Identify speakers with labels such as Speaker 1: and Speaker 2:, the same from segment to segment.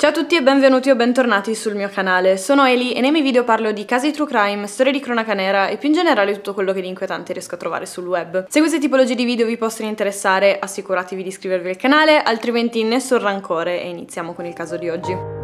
Speaker 1: Ciao a tutti e benvenuti o bentornati sul mio canale, sono Eli e nei miei video parlo di casi true crime, storie di cronaca nera e più in generale tutto quello che di inquietante riesco a trovare sul web. Se queste tipologie di video vi possono interessare assicuratevi di iscrivervi al canale, altrimenti nessun rancore e iniziamo con il caso di oggi.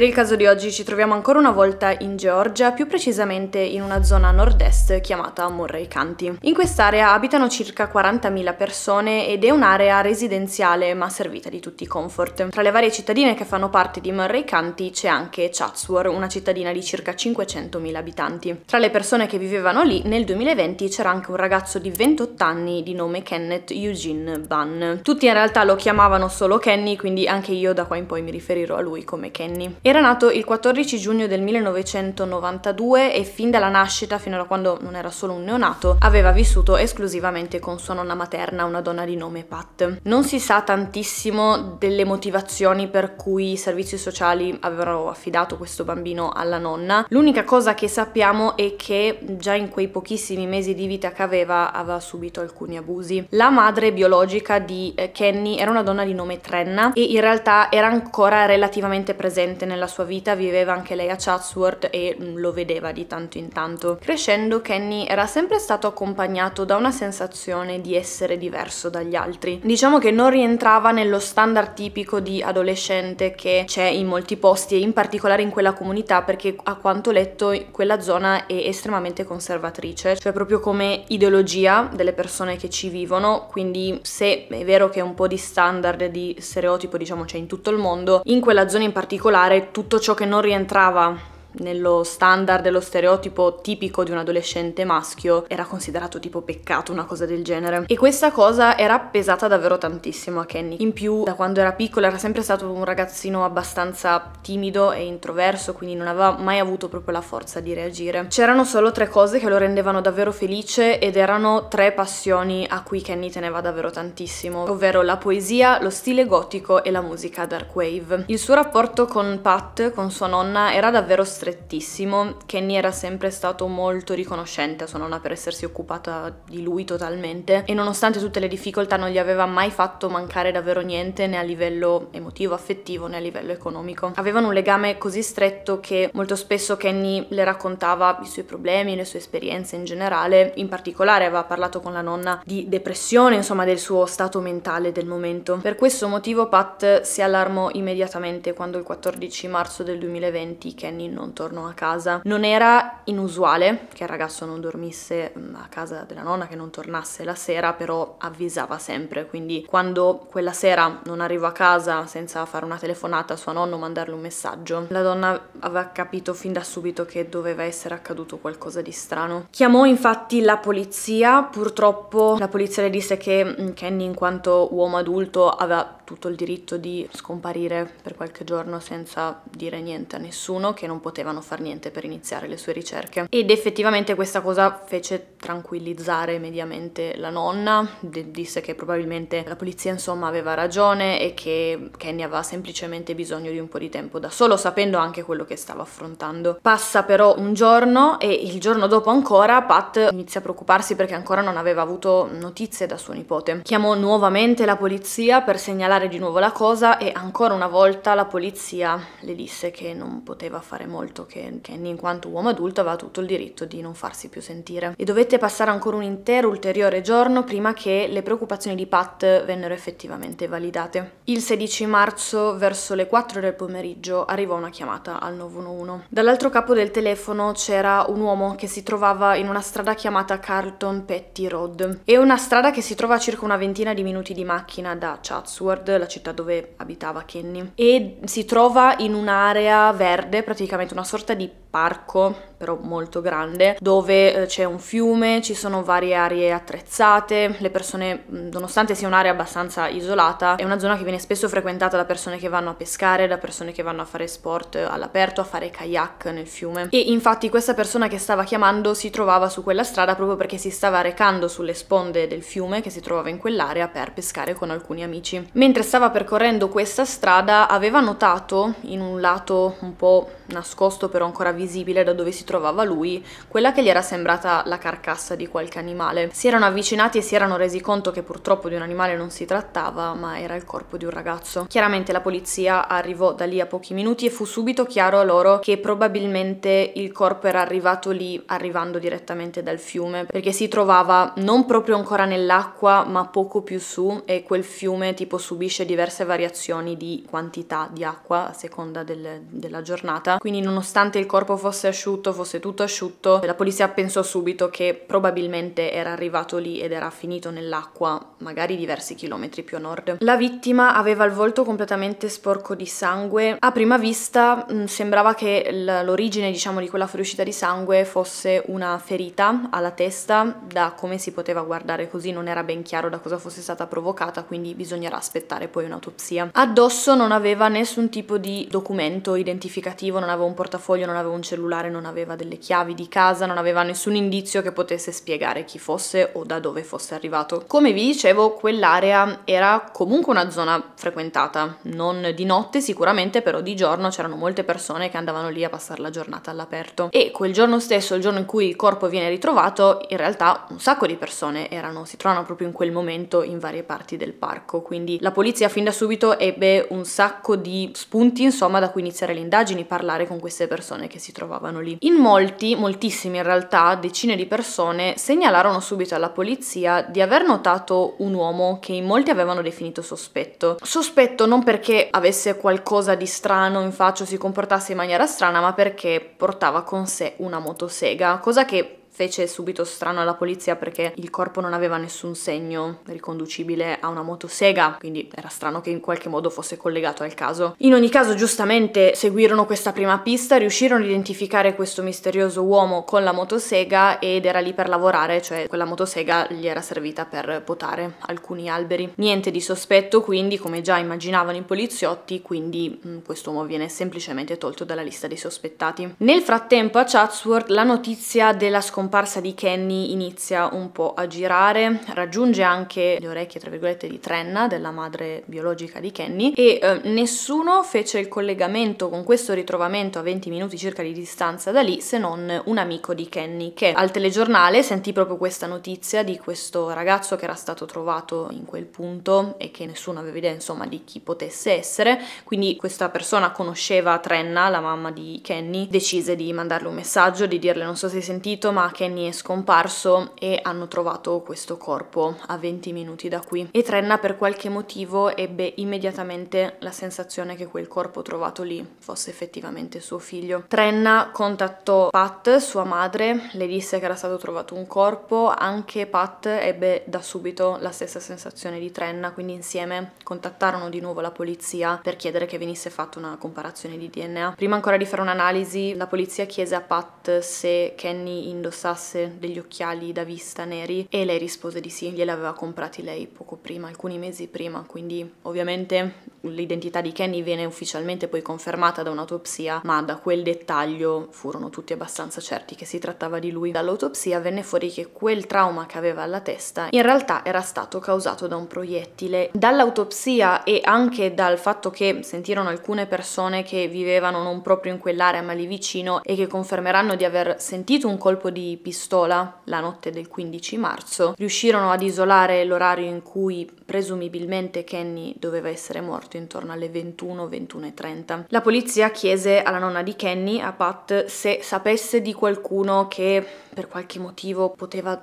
Speaker 1: Per il caso di oggi ci troviamo ancora una volta in Georgia, più precisamente in una zona nord-est chiamata Murray County. In quest'area abitano circa 40.000 persone ed è un'area residenziale ma servita di tutti i comfort. Tra le varie cittadine che fanno parte di Murray County c'è anche Chatsworth, una cittadina di circa 500.000 abitanti. Tra le persone che vivevano lì nel 2020 c'era anche un ragazzo di 28 anni di nome Kenneth Eugene Bunn. Tutti in realtà lo chiamavano solo Kenny, quindi anche io da qua in poi mi riferirò a lui come Kenny. Era nato il 14 giugno del 1992 e fin dalla nascita, fino a quando non era solo un neonato, aveva vissuto esclusivamente con sua nonna materna, una donna di nome Pat. Non si sa tantissimo delle motivazioni per cui i servizi sociali avevano affidato questo bambino alla nonna. L'unica cosa che sappiamo è che già in quei pochissimi mesi di vita che aveva aveva subito alcuni abusi. La madre biologica di eh, Kenny era una donna di nome Trenna e in realtà era ancora relativamente presente nella nella sua vita viveva anche lei a Chatsworth e mm, lo vedeva di tanto in tanto. Crescendo Kenny era sempre stato accompagnato da una sensazione di essere diverso dagli altri. Diciamo che non rientrava nello standard tipico di adolescente che c'è in molti posti e in particolare in quella comunità perché a quanto letto quella zona è estremamente conservatrice, cioè proprio come ideologia delle persone che ci vivono, quindi se è vero che un po' di standard di stereotipo diciamo c'è in tutto il mondo, in quella zona in particolare tutto ciò che non rientrava nello standard dello stereotipo tipico di un adolescente maschio era considerato tipo peccato, una cosa del genere. E questa cosa era pesata davvero tantissimo a Kenny. In più, da quando era piccolo era sempre stato un ragazzino abbastanza timido e introverso, quindi non aveva mai avuto proprio la forza di reagire. C'erano solo tre cose che lo rendevano davvero felice ed erano tre passioni a cui Kenny teneva davvero tantissimo, ovvero la poesia, lo stile gotico e la musica dark wave. Il suo rapporto con Pat, con sua nonna, era davvero strano strettissimo. Kenny era sempre stato molto riconoscente a sua nonna per essersi occupata di lui totalmente e nonostante tutte le difficoltà non gli aveva mai fatto mancare davvero niente né a livello emotivo, affettivo né a livello economico. Avevano un legame così stretto che molto spesso Kenny le raccontava i suoi problemi, le sue esperienze in generale, in particolare aveva parlato con la nonna di depressione, insomma del suo stato mentale del momento. Per questo motivo Pat si allarmò immediatamente quando il 14 marzo del 2020 Kenny non non torno a casa. Non era inusuale che il ragazzo non dormisse mm, a casa della nonna, che non tornasse la sera, però avvisava sempre, quindi quando quella sera non arrivò a casa senza fare una telefonata a suo nonno, mandarle un messaggio, la donna aveva capito fin da subito che doveva essere accaduto qualcosa di strano. Chiamò infatti la polizia, purtroppo la polizia le disse che mm, Kenny in quanto uomo adulto aveva tutto il diritto di scomparire per qualche giorno senza dire niente a nessuno, che non potevano far niente per iniziare le sue ricerche. Ed effettivamente questa cosa fece tranquillizzare mediamente la nonna, disse che probabilmente la polizia insomma aveva ragione e che Kenny aveva semplicemente bisogno di un po' di tempo da solo, sapendo anche quello che stava affrontando. Passa però un giorno e il giorno dopo ancora Pat inizia a preoccuparsi perché ancora non aveva avuto notizie da suo nipote. Chiamò nuovamente la polizia per segnalare esplorare di nuovo la cosa e ancora una volta la polizia le disse che non poteva fare molto, che Kenny in quanto uomo adulto aveva tutto il diritto di non farsi più sentire. E dovette passare ancora un intero ulteriore giorno prima che le preoccupazioni di Pat vennero effettivamente validate. Il 16 marzo verso le 4 del pomeriggio arrivò una chiamata al 911. Dall'altro capo del telefono c'era un uomo che si trovava in una strada chiamata Carlton Petty Road. È una strada che si trova a circa una ventina di minuti di macchina da Chatsworth la città dove abitava Kenny, e si trova in un'area verde, praticamente una sorta di parco però molto grande, dove eh, c'è un fiume, ci sono varie aree attrezzate, le persone, nonostante sia un'area abbastanza isolata, è una zona che viene spesso frequentata da persone che vanno a pescare, da persone che vanno a fare sport eh, all'aperto, a fare kayak nel fiume. E infatti questa persona che stava chiamando si trovava su quella strada proprio perché si stava recando sulle sponde del fiume che si trovava in quell'area per pescare con alcuni amici. Mentre stava percorrendo questa strada aveva notato in un lato un po' nascosto però ancora visibile da dove si trovava trovava lui, quella che gli era sembrata la carcassa di qualche animale. Si erano avvicinati e si erano resi conto che purtroppo di un animale non si trattava, ma era il corpo di un ragazzo. Chiaramente la polizia arrivò da lì a pochi minuti e fu subito chiaro a loro che probabilmente il corpo era arrivato lì arrivando direttamente dal fiume, perché si trovava non proprio ancora nell'acqua, ma poco più su e quel fiume tipo subisce diverse variazioni di quantità di acqua a seconda del, della giornata. Quindi nonostante il corpo fosse asciutto, fosse tutto asciutto, la polizia pensò subito che probabilmente era arrivato lì ed era finito nell'acqua, magari diversi chilometri più a nord. La vittima aveva il volto completamente sporco di sangue. A prima vista mh, mm, sembrava che l'origine, diciamo, di quella fuoriuscita di sangue fosse una ferita alla testa, da come si poteva guardare così non era ben chiaro da cosa fosse stata provocata, quindi bisognerà aspettare poi un'autopsia. Addosso non aveva nessun tipo di documento identificativo, non aveva un portafoglio, non aveva un cellulare, non aveva aveva delle chiavi di casa, non aveva nessun indizio che potesse spiegare chi fosse o da dove fosse arrivato. Come vi dicevo, quell'area era comunque una zona frequentata, non di notte sicuramente, però di giorno c'erano molte persone che andavano lì a passare la giornata all'aperto. E quel giorno stesso, il giorno in cui il corpo viene ritrovato, in realtà un sacco di persone erano, si trovano proprio in quel momento in varie parti del parco, quindi la polizia fin da subito ebbe un sacco di spunti, insomma, da cui iniziare le indagini, parlare con queste persone che si trovavano lì. In molti, moltissimi in realtà, decine di persone, segnalarono subito alla polizia di aver notato un uomo che in molti avevano definito sospetto. Sospetto non perché avesse qualcosa di strano in faccia o si comportasse in maniera strana, ma perché portava con sé una motosega, cosa che fece subito strano alla polizia perché il corpo non aveva nessun segno riconducibile a una motosega, quindi era strano che in qualche modo fosse collegato al caso. In ogni caso, giustamente, seguirono questa prima pista, riuscirono a identificare questo misterioso uomo con la motosega ed era lì per lavorare, cioè quella motosega gli era servita per potare alcuni alberi. Niente di sospetto, quindi, come già immaginavano i poliziotti, quindi mm, uomo viene semplicemente tolto dalla lista dei sospettati. Nel frattempo a Chatsworth la notizia della scomparsa scomparsa di Kenny inizia un po' a girare, raggiunge anche le orecchie, tra virgolette, di Trenna, della madre biologica di Kenny, e eh, nessuno fece il collegamento con questo ritrovamento a 20 minuti circa di distanza da lì, se non un amico di Kenny, che al telegiornale sentì proprio questa notizia di questo ragazzo che era stato trovato in quel punto e che nessuno aveva idea, insomma, di chi potesse essere, quindi questa persona conosceva Trenna, la mamma di Kenny, decise di mandarle un messaggio, di dirle non so se hai sentito, ma Kenny è scomparso e hanno trovato questo corpo a 20 minuti da qui. E Trenna per qualche motivo ebbe immediatamente la sensazione che quel corpo trovato lì fosse effettivamente suo figlio. Trenna contattò Pat, sua madre, le disse che era stato trovato un corpo, anche Pat ebbe da subito la stessa sensazione di Trenna, quindi insieme contattarono di nuovo la polizia per chiedere che venisse fatta una comparazione di DNA. Prima ancora di fare un'analisi, la polizia chiese a Pat se Kenny indossava indossasse degli occhiali da vista neri e lei rispose di sì, gliel'aveva comprati lei poco prima, alcuni mesi prima, quindi ovviamente L'identità di Kenny viene ufficialmente poi confermata da un'autopsia, ma da quel dettaglio furono tutti abbastanza certi che si trattava di lui. Dall'autopsia venne fuori che quel trauma che aveva alla testa in realtà era stato causato da un proiettile. Dall'autopsia e anche dal fatto che sentirono alcune persone che vivevano non proprio in quell'area ma lì vicino e che confermeranno di aver sentito un colpo di pistola la notte del 15 marzo, riuscirono ad isolare l'orario in cui Presumibilmente Kenny doveva essere morto intorno alle 21, 21.30. La polizia chiese alla nonna di Kenny, a Pat, se sapesse di qualcuno che per qualche motivo poteva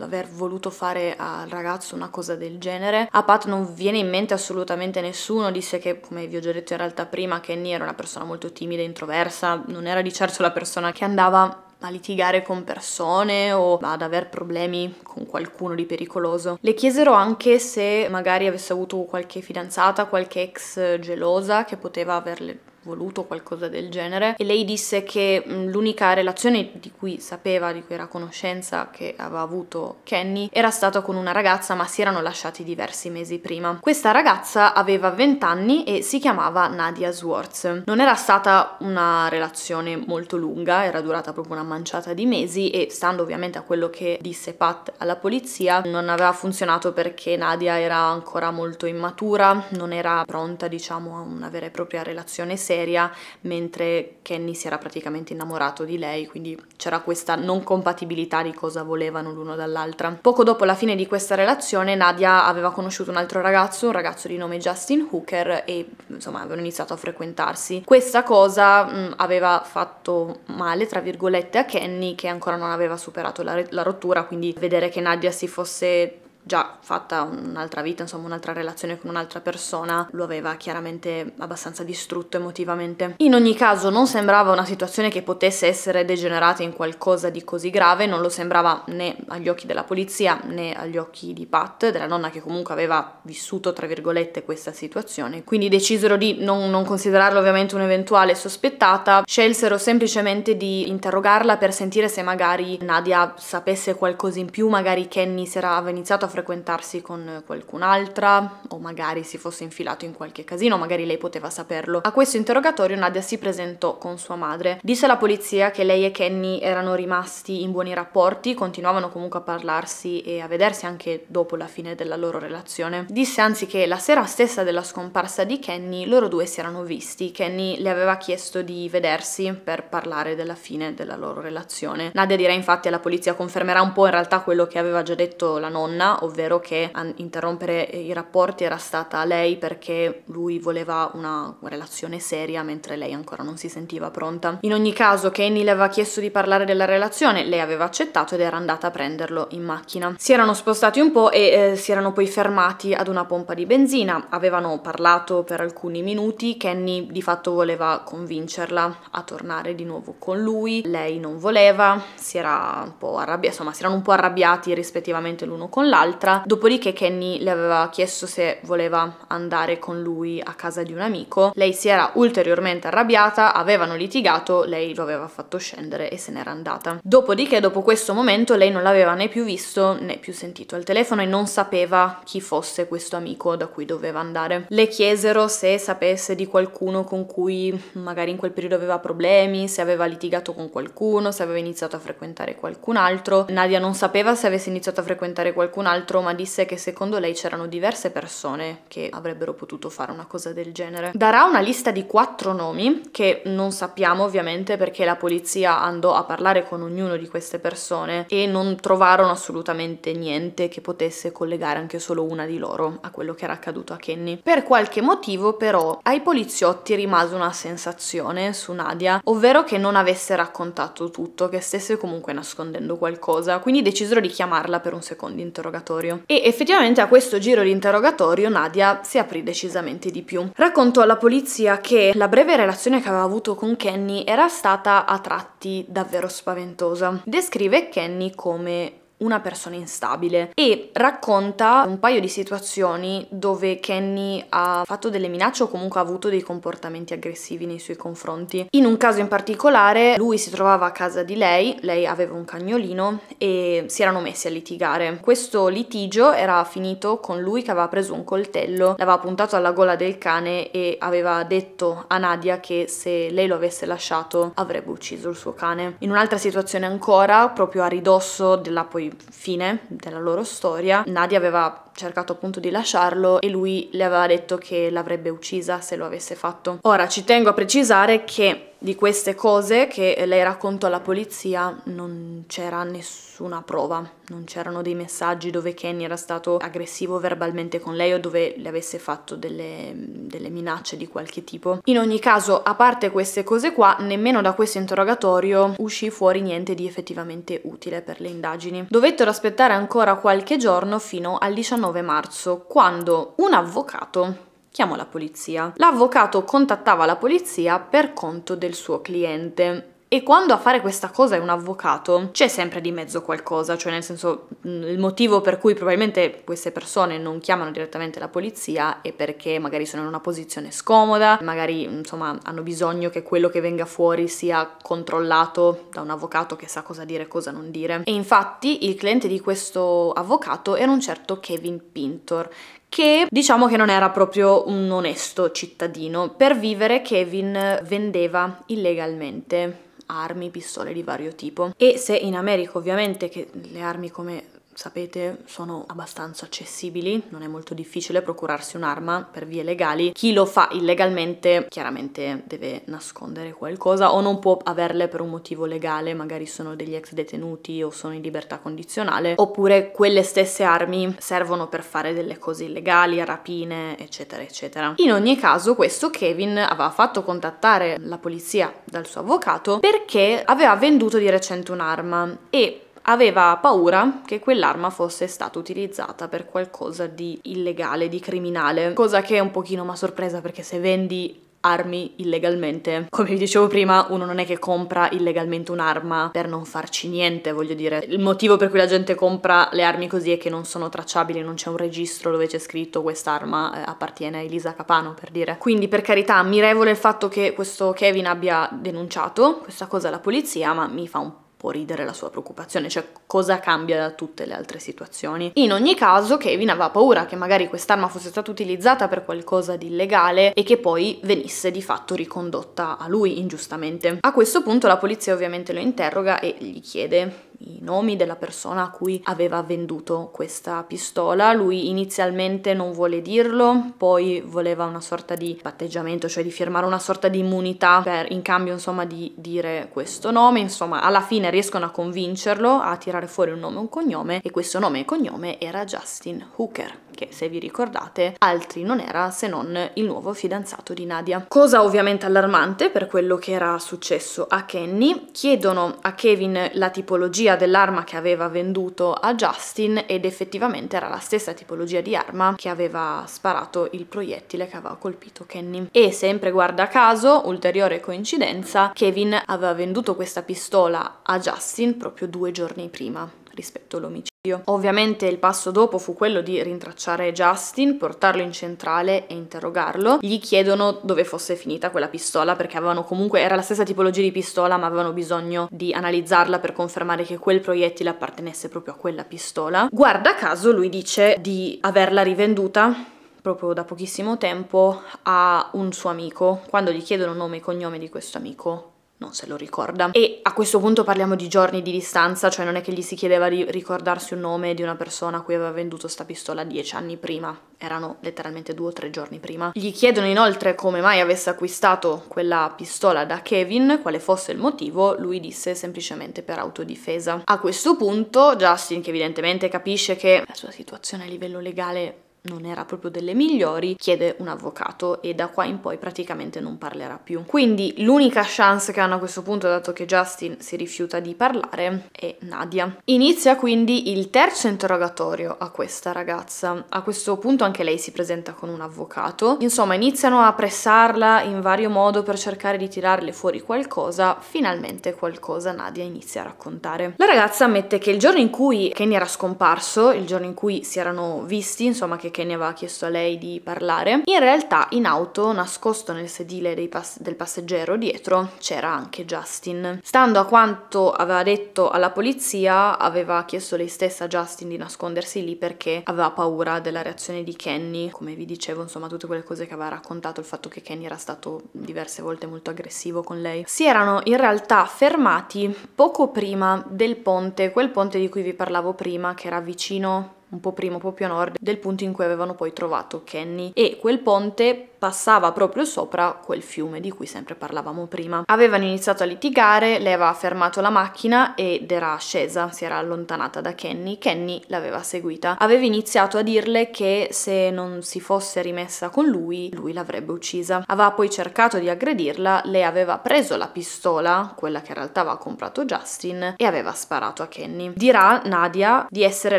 Speaker 1: aver voluto fare al ragazzo una cosa del genere. A Pat non viene in mente assolutamente nessuno, disse che, come vi ho già detto in realtà prima, Kenny era una persona molto timida, e introversa, non era di certo la persona che andava a litigare con persone o ad aver problemi con qualcuno di pericoloso. Le chiesero anche se magari avesse avuto qualche fidanzata, qualche ex gelosa che poteva averle voluto qualcosa del genere e lei disse che l'unica relazione di cui sapeva, di cui era conoscenza che aveva avuto Kenny era stata con una ragazza ma si erano lasciati diversi mesi prima. Questa ragazza aveva 20 anni e si chiamava Nadia Swartz. Non era stata una relazione molto lunga, era durata proprio una manciata di mesi e stando ovviamente a quello che disse Pat alla polizia non aveva funzionato perché Nadia era ancora molto immatura, non era pronta diciamo a una vera e propria relazione seria, mentre Kenny si era praticamente innamorato di lei, quindi c'era questa non compatibilità di cosa volevano l'uno dall'altra. Poco dopo la fine di questa relazione Nadia aveva conosciuto un altro ragazzo, un ragazzo di nome Justin Hooker e insomma avevano iniziato a frequentarsi. Questa cosa mh, mm, aveva fatto male, tra virgolette, a Kenny che ancora non aveva superato la, la rottura, quindi vedere che Nadia si fosse già fatta un'altra vita, insomma un'altra relazione con un'altra persona, lo aveva chiaramente abbastanza distrutto emotivamente. In ogni caso non sembrava una situazione che potesse essere degenerata in qualcosa di così grave, non lo sembrava né agli occhi della polizia né agli occhi di Pat, della nonna che comunque aveva vissuto tra virgolette questa situazione, quindi decisero di non, non considerarlo ovviamente un'eventuale sospettata, scelsero semplicemente di interrogarla per sentire se magari Nadia sapesse qualcosa in più, magari Kenny si era iniziato a frequentarsi con qualcun'altra o magari si fosse infilato in qualche casino, magari lei poteva saperlo. A questo interrogatorio Nadia si presentò con sua madre. Disse alla polizia che lei e Kenny erano rimasti in buoni rapporti, continuavano comunque a parlarsi e a vedersi anche dopo la fine della loro relazione. Disse anzi che la sera stessa della scomparsa di Kenny loro due si erano visti. Kenny le aveva chiesto di vedersi per parlare della fine della loro relazione. Nadia dirà infatti alla polizia confermerà un po' in realtà quello che aveva già detto la nonna, ovvero che a interrompere eh, i rapporti era stata lei perché lui voleva una relazione seria mentre lei ancora non si sentiva pronta. In ogni caso Kenny le aveva chiesto di parlare della relazione, lei aveva accettato ed era andata a prenderlo in macchina. Si erano spostati un po' e eh, si erano poi fermati ad una pompa di benzina, avevano parlato per alcuni minuti, Kenny di fatto voleva convincerla a tornare di nuovo con lui, lei non voleva, si era un po' arrabbiata, insomma si erano un po' arrabbiati rispettivamente l'uno con l'altro l'altra. Dopodiché Kenny le aveva chiesto se voleva andare con lui a casa di un amico. Lei si era ulteriormente arrabbiata, avevano litigato, lei lo aveva fatto scendere e se n'era andata. Dopodiché, dopo questo momento, lei non l'aveva né più visto né più sentito al telefono e non sapeva chi fosse questo amico da cui doveva andare. Le chiesero se sapesse di qualcuno con cui magari in quel periodo aveva problemi, se aveva litigato con qualcuno, se aveva iniziato a frequentare qualcun altro. Nadia non sapeva se avesse iniziato a frequentare qualcun altro altro, ma disse che secondo lei c'erano diverse persone che avrebbero potuto fare una cosa del genere. Darà una lista di quattro nomi, che non sappiamo ovviamente perché la polizia andò a parlare con ognuno di queste persone e non trovarono assolutamente niente che potesse collegare anche solo una di loro a quello che era accaduto a Kenny. Per qualche motivo però ai poliziotti rimase una sensazione su Nadia, ovvero che non avesse raccontato tutto, che stesse comunque nascondendo qualcosa, quindi decisero di chiamarla per un secondo interrogatorio interrogatorio. E effettivamente a questo giro di interrogatorio Nadia si aprì decisamente di più. Raccontò alla polizia che la breve relazione che aveva avuto con Kenny era stata a tratti davvero spaventosa. Descrive Kenny come una persona instabile e racconta un paio di situazioni dove Kenny ha fatto delle minacce o comunque ha avuto dei comportamenti aggressivi nei suoi confronti. In un caso in particolare lui si trovava a casa di lei, lei aveva un cagnolino e si erano messi a litigare. Questo litigio era finito con lui che aveva preso un coltello, l'aveva puntato alla gola del cane e aveva detto a Nadia che se lei lo avesse lasciato avrebbe ucciso il suo cane. In un'altra situazione ancora, proprio a ridosso della poi fine della loro storia, Nadia aveva cercato appunto di lasciarlo e lui le aveva detto che l'avrebbe uccisa se lo avesse fatto. Ora ci tengo a precisare che di queste cose che lei raccontò alla polizia non c'era nessuna prova, non c'erano dei messaggi dove Kenny era stato aggressivo verbalmente con lei o dove le avesse fatto delle, delle minacce di qualche tipo. In ogni caso, a parte queste cose qua, nemmeno da questo interrogatorio uscì fuori niente di effettivamente utile per le indagini. Dovettero aspettare ancora qualche giorno fino al 19 marzo, quando un avvocato chiamò la polizia. L'avvocato contattava la polizia per conto del suo cliente. E quando a fare questa cosa è un avvocato, c'è sempre di mezzo qualcosa, cioè nel senso mm, il motivo per cui probabilmente queste persone non chiamano direttamente la polizia è perché magari sono in una posizione scomoda, magari insomma hanno bisogno che quello che venga fuori sia controllato da un avvocato che sa cosa dire e cosa non dire. E infatti il cliente di questo avvocato era un certo Kevin Pintor, che diciamo che non era proprio un onesto cittadino. Per vivere Kevin vendeva illegalmente armi, pistole di vario tipo. E se in America ovviamente che le armi come sapete sono abbastanza accessibili, non è molto difficile procurarsi un'arma per vie legali. Chi lo fa illegalmente chiaramente deve nascondere qualcosa o non può averle per un motivo legale, magari sono degli ex detenuti o sono in libertà condizionale, oppure quelle stesse armi servono per fare delle cose illegali, rapine, eccetera, eccetera. In ogni caso questo Kevin aveva fatto contattare la polizia dal suo avvocato perché aveva venduto di recente un'arma e aveva paura che quell'arma fosse stata utilizzata per qualcosa di illegale, di criminale, cosa che è un pochino una sorpresa perché se vendi armi illegalmente. Come vi dicevo prima, uno non è che compra illegalmente un'arma per non farci niente, voglio dire. Il motivo per cui la gente compra le armi così è che non sono tracciabili, non c'è un registro dove c'è scritto quest'arma eh, appartiene a Elisa Capano, per dire. Quindi, per carità, ammirevole il fatto che questo Kevin abbia denunciato questa cosa alla polizia, ma mi fa un può ridere la sua preoccupazione, cioè cosa cambia da tutte le altre situazioni. In ogni caso Kevin aveva paura che magari quest'arma fosse stata utilizzata per qualcosa di illegale e che poi venisse di fatto ricondotta a lui ingiustamente. A questo punto la polizia ovviamente lo interroga e gli chiede i nomi della persona a cui aveva venduto questa pistola. Lui inizialmente non vuole dirlo, poi voleva una sorta di patteggiamento, cioè di firmare una sorta di immunità per, in cambio insomma di dire questo nome. Insomma, alla fine riescono a convincerlo a tirare fuori un nome e un cognome e questo nome e cognome era Justin Hooker che se vi ricordate altri non era se non il nuovo fidanzato di Nadia. Cosa ovviamente allarmante per quello che era successo a Kenny, chiedono a Kevin la tipologia dell'arma che aveva venduto a Justin ed effettivamente era la stessa tipologia di arma che aveva sparato il proiettile che aveva colpito Kenny. E sempre guarda caso, ulteriore coincidenza, Kevin aveva venduto questa pistola a Justin proprio due giorni prima rispetto all'omicidio Ovviamente il passo dopo fu quello di rintracciare Justin, portarlo in centrale e interrogarlo. Gli chiedono dove fosse finita quella pistola perché avevano comunque, era la stessa tipologia di pistola ma avevano bisogno di analizzarla per confermare che quel proiettile appartenesse proprio a quella pistola. Guarda caso lui dice di averla rivenduta proprio da pochissimo tempo a un suo amico quando gli chiedono nome e cognome di questo amico non se lo ricorda. E a questo punto parliamo di giorni di distanza, cioè non è che gli si chiedeva di ricordarsi un nome di una persona a cui aveva venduto sta pistola dieci anni prima, erano letteralmente due o tre giorni prima. Gli chiedono inoltre come mai avesse acquistato quella pistola da Kevin, quale fosse il motivo, lui disse semplicemente per autodifesa. A questo punto Justin, che evidentemente capisce che la sua situazione a livello legale non era proprio delle migliori, chiede un avvocato e da qua in poi praticamente non parlerà più. Quindi l'unica chance che hanno a questo punto, dato che Justin si rifiuta di parlare, è Nadia. Inizia quindi il terzo interrogatorio a questa ragazza. A questo punto anche lei si presenta con un avvocato. Insomma, iniziano a pressarla in vario modo per cercare di tirarle fuori qualcosa. Finalmente qualcosa Nadia inizia a raccontare. La ragazza ammette che il giorno in cui Kenny era scomparso, il giorno in cui si erano visti, insomma che Kenny aveva chiesto a lei di parlare. In realtà in auto, nascosto nel sedile pass del passeggero dietro, c'era anche Justin. Stando a quanto aveva detto alla polizia, aveva chiesto lei stessa a Justin di nascondersi lì perché aveva paura della reazione di Kenny, come vi dicevo, insomma, tutte quelle cose che aveva raccontato, il fatto che Kenny era stato diverse volte molto aggressivo con lei. Si erano in realtà fermati poco prima del ponte, quel ponte di cui vi parlavo prima, che era vicino un po' prima, un po' più a nord del punto in cui avevano poi trovato Kenny. E quel ponte passava proprio sopra quel fiume di cui sempre parlavamo prima. Avevano iniziato a litigare, lei aveva fermato la macchina ed era scesa, si era allontanata da Kenny, Kenny l'aveva seguita. Aveva iniziato a dirle che se non si fosse rimessa con lui, lui l'avrebbe uccisa. Aveva poi cercato di aggredirla, lei aveva preso la pistola, quella che in realtà aveva comprato Justin, e aveva sparato a Kenny. Dirà Nadia di essere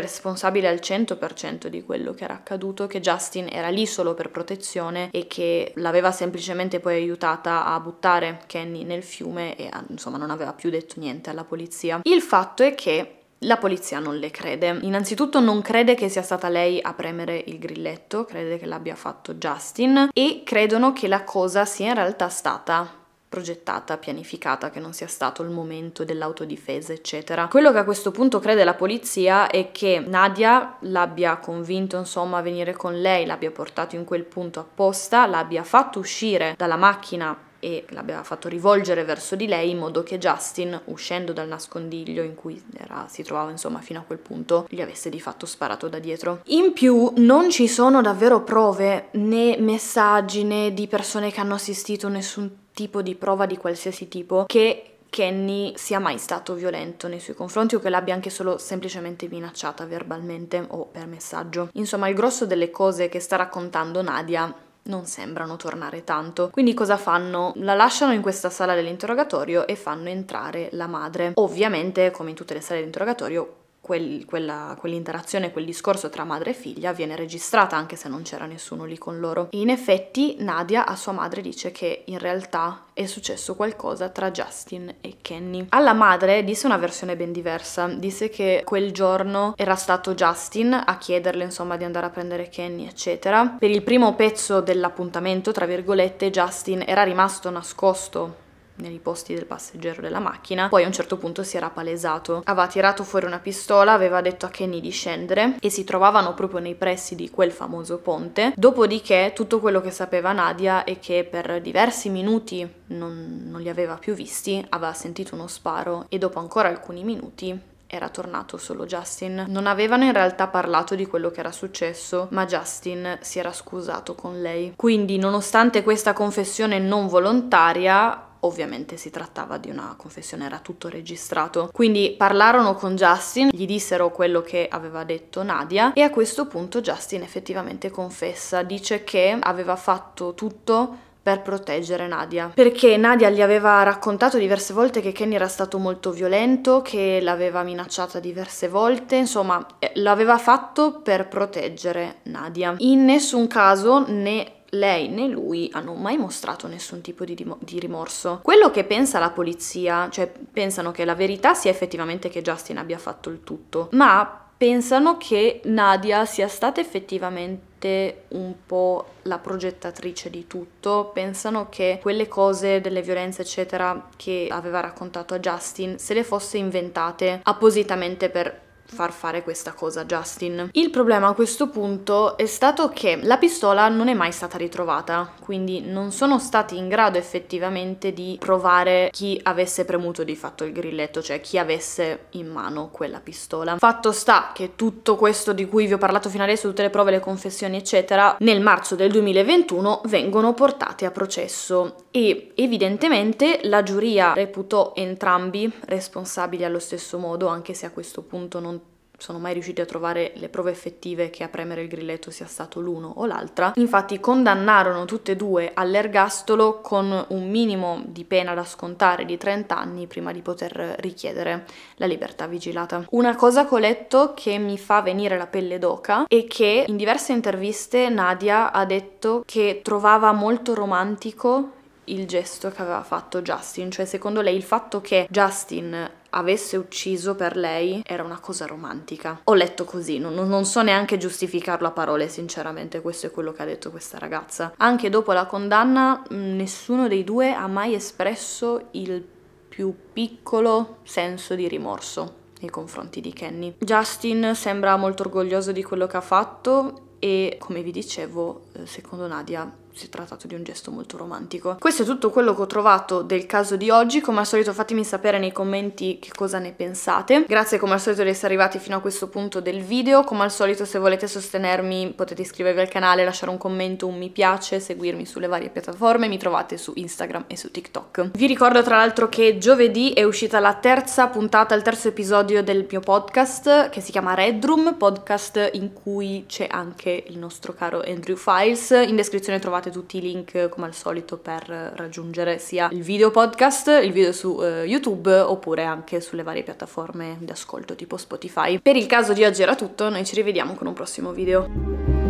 Speaker 1: responsabile al 100% di quello che era accaduto, che Justin era lì solo per protezione e che l'aveva semplicemente poi aiutata a buttare Kenny nel fiume e insomma non aveva più detto niente alla polizia. Il fatto è che la polizia non le crede. Innanzitutto non crede che sia stata lei a premere il grilletto, crede che l'abbia fatto Justin e credono che la cosa sia in realtà stata progettata, pianificata, che non sia stato il momento dell'autodifesa, eccetera. Quello che a questo punto crede la polizia è che Nadia l'abbia convinto, insomma, a venire con lei, l'abbia portato in quel punto apposta, l'abbia fatto uscire dalla macchina e l'abbia fatto rivolgere verso di lei in modo che Justin, uscendo dal nascondiglio in cui era, si trovava insomma fino a quel punto, gli avesse di fatto sparato da dietro. In più non ci sono davvero prove né messaggi né di persone che hanno assistito nessun tipo di prova di qualsiasi tipo che Kenny sia mai stato violento nei suoi confronti o che l'abbia anche solo semplicemente minacciata verbalmente o per messaggio. Insomma, il grosso delle cose che sta raccontando Nadia non sembrano tornare tanto. Quindi cosa fanno? La lasciano in questa sala dell'interrogatorio e fanno entrare la madre. Ovviamente, come in tutte le sale dell'interrogatorio, quel, quella, quell'interazione, quel discorso tra madre e figlia viene registrata anche se non c'era nessuno lì con loro. E in effetti Nadia a sua madre dice che in realtà è successo qualcosa tra Justin e Kenny. Alla madre disse una versione ben diversa, disse che quel giorno era stato Justin a chiederle insomma di andare a prendere Kenny eccetera. Per il primo pezzo dell'appuntamento tra virgolette Justin era rimasto nascosto nei posti del passeggero della macchina, poi a un certo punto si era palesato. Aveva tirato fuori una pistola, aveva detto a Kenny di scendere e si trovavano proprio nei pressi di quel famoso ponte. Dopodiché tutto quello che sapeva Nadia è che per diversi minuti non, non li aveva più visti, aveva sentito uno sparo e dopo ancora alcuni minuti era tornato solo Justin. Non avevano in realtà parlato di quello che era successo, ma Justin si era scusato con lei. Quindi, nonostante questa confessione non volontaria, ovviamente si trattava di una confessione, era tutto registrato. Quindi parlarono con Justin, gli dissero quello che aveva detto Nadia e a questo punto Justin effettivamente confessa, dice che aveva fatto tutto per proteggere Nadia. Perché Nadia gli aveva raccontato diverse volte che Kenny era stato molto violento, che l'aveva minacciata diverse volte, insomma, eh, l'aveva fatto per proteggere Nadia. In nessun caso né lei né lui hanno mai mostrato nessun tipo di, di, rimorso. Quello che pensa la polizia, cioè pensano che la verità sia effettivamente che Justin abbia fatto il tutto, ma pensano che Nadia sia stata effettivamente un po' la progettatrice di tutto, pensano che quelle cose delle violenze eccetera che aveva raccontato a Justin se le fosse inventate appositamente per far fare questa cosa a Justin. Il problema a questo punto è stato che la pistola non è mai stata ritrovata, quindi non sono stati in grado effettivamente di provare chi avesse premuto di fatto il grilletto, cioè chi avesse in mano quella pistola. Fatto sta che tutto questo di cui vi ho parlato fino adesso, tutte le prove, le confessioni, eccetera, nel marzo del 2021 vengono portate a processo e evidentemente la giuria reputò entrambi responsabili allo stesso modo, anche se a questo punto non sono mai riusciti a trovare le prove effettive che a premere il grilletto sia stato l'uno o l'altra. Infatti condannarono tutte e due all'ergastolo con un minimo di pena da scontare di 30 anni prima di poter richiedere la libertà vigilata. Una cosa che ho letto che mi fa venire la pelle d'oca è che in diverse interviste Nadia ha detto che trovava molto romantico il gesto che aveva fatto Justin, cioè secondo lei il fatto che Justin avesse ucciso per lei era una cosa romantica. Ho letto così, non, non, so neanche giustificarlo a parole, sinceramente, questo è quello che ha detto questa ragazza. Anche dopo la condanna, mm, nessuno dei due ha mai espresso il più piccolo senso di rimorso nei confronti di Kenny. Justin sembra molto orgoglioso di quello che ha fatto e, come vi dicevo, eh, secondo Nadia si è trattato di un gesto molto romantico. Questo è tutto quello che ho trovato del caso di oggi, come al solito fatemi sapere nei commenti che cosa ne pensate. Grazie come al solito di essere arrivati fino a questo punto del video, come al solito se volete sostenermi potete iscrivervi al canale, lasciare un commento, un mi piace, seguirmi sulle varie piattaforme, mi trovate su Instagram e su TikTok. Vi ricordo tra l'altro che giovedì è uscita la terza puntata, il terzo episodio del mio podcast che si chiama Red Room, podcast in cui c'è anche il nostro caro Andrew Files, in descrizione trovate trovate tutti i link come al solito per raggiungere sia il video podcast, il video su eh, YouTube oppure anche sulle varie piattaforme di ascolto tipo Spotify. Per il caso di oggi era tutto, noi ci rivediamo con un prossimo video.